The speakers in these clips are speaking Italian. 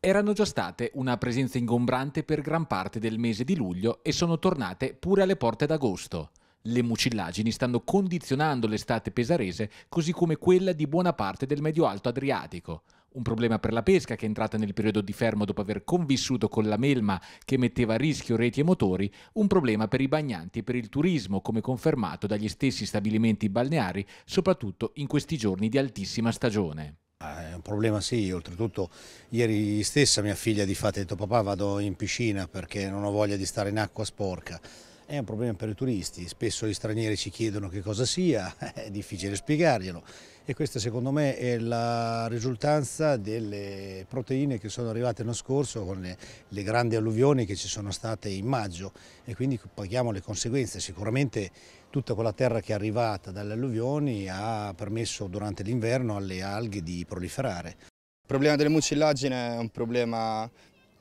erano già state una presenza ingombrante per gran parte del mese di luglio e sono tornate pure alle porte d'agosto. Le mucillagini stanno condizionando l'estate pesarese così come quella di buona parte del medio alto adriatico. Un problema per la pesca che è entrata nel periodo di fermo dopo aver convissuto con la melma che metteva a rischio reti e motori, un problema per i bagnanti e per il turismo come confermato dagli stessi stabilimenti balneari, soprattutto in questi giorni di altissima stagione. Ah, è un problema sì, oltretutto ieri stessa mia figlia di fatto ha detto papà vado in piscina perché non ho voglia di stare in acqua sporca. È un problema per i turisti, spesso gli stranieri ci chiedono che cosa sia, è difficile spiegarglielo e questa secondo me è la risultanza delle proteine che sono arrivate l'anno scorso con le, le, grandi alluvioni che ci sono state in maggio e quindi paghiamo le conseguenze. Sicuramente tutta quella terra che è arrivata dalle alluvioni ha permesso durante l'inverno alle alghe di proliferare. Il problema delle mucillagini è un problema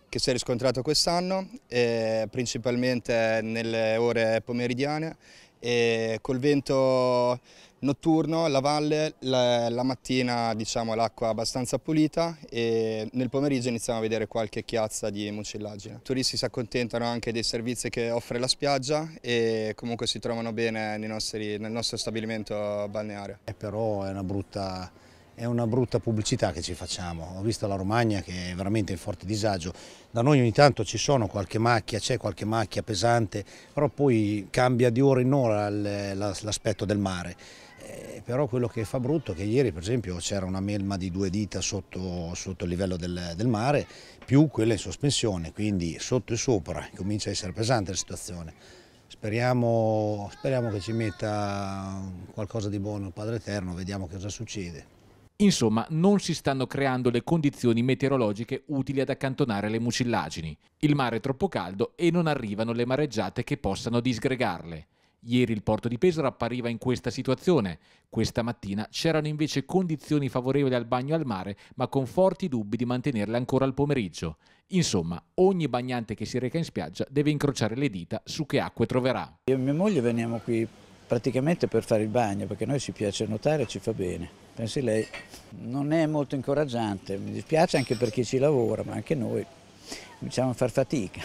che si è riscontrato quest'anno, eh, principalmente nelle ore pomeridiane e col vento notturno la valle, la, la mattina diciamo l'acqua abbastanza pulita e nel pomeriggio iniziamo a vedere qualche chiazza di mucillagine. I turisti si accontentano anche dei servizi che offre la spiaggia e comunque si trovano bene nostri, nel nostro stabilimento balneare. È eh, però è una brutta è una brutta pubblicità che ci facciamo. Ho visto la Romagna che è veramente in forte disagio. Da noi ogni tanto ci sono qualche macchia, c'è qualche macchia pesante, però poi cambia di ora in ora l'aspetto del mare. Eh, però quello che fa brutto è che ieri per esempio c'era una melma di due dita sotto, sotto il livello del, del, mare più quella in sospensione, quindi sotto e sopra, comincia a essere pesante la situazione. Speriamo, speriamo che ci metta qualcosa di buono il Padre Eterno, vediamo cosa succede. Insomma, non si stanno creando le condizioni meteorologiche utili ad accantonare le mucillagini. Il mare è troppo caldo e non arrivano le mareggiate che possano disgregarle. Ieri il porto di Pesaro appariva in questa situazione. Questa mattina c'erano invece condizioni favorevoli al bagno al mare, ma con forti dubbi di mantenerle ancora al pomeriggio. Insomma, ogni bagnante che si reca in spiaggia deve incrociare le dita su che acque troverà. Io e mia moglie veniamo qui praticamente per fare il bagno, perché a noi ci piace nuotare e ci fa bene. Pensi lei, non è molto incoraggiante, mi dispiace anche per chi ci lavora, ma anche noi cominciamo a far fatica.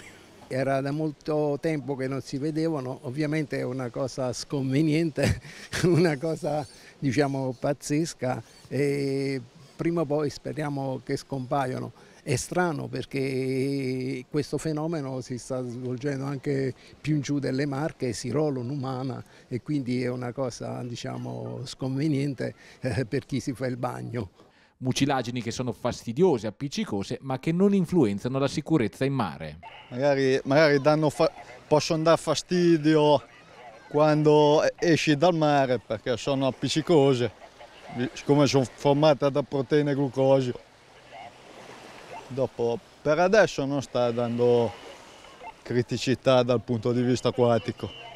Era da molto tempo che non si vedevano, ovviamente è una cosa sconveniente, una cosa diciamo pazzesca, e prima o poi speriamo che scompaiano. È strano perché questo fenomeno si sta svolgendo anche più in giù delle Marche, si rola Numana e quindi è una cosa diciamo, sconveniente eh, per chi si fa il bagno. Mucilagini che sono fastidiose, appiccicose, ma che non influenzano la sicurezza in mare. Magari, magari possono dar fastidio quando esci dal mare perché sono appiccicose siccome sono formata da proteine e glucosio. Dopo, per adesso non sta dando criticità dal punto di vista acquatico.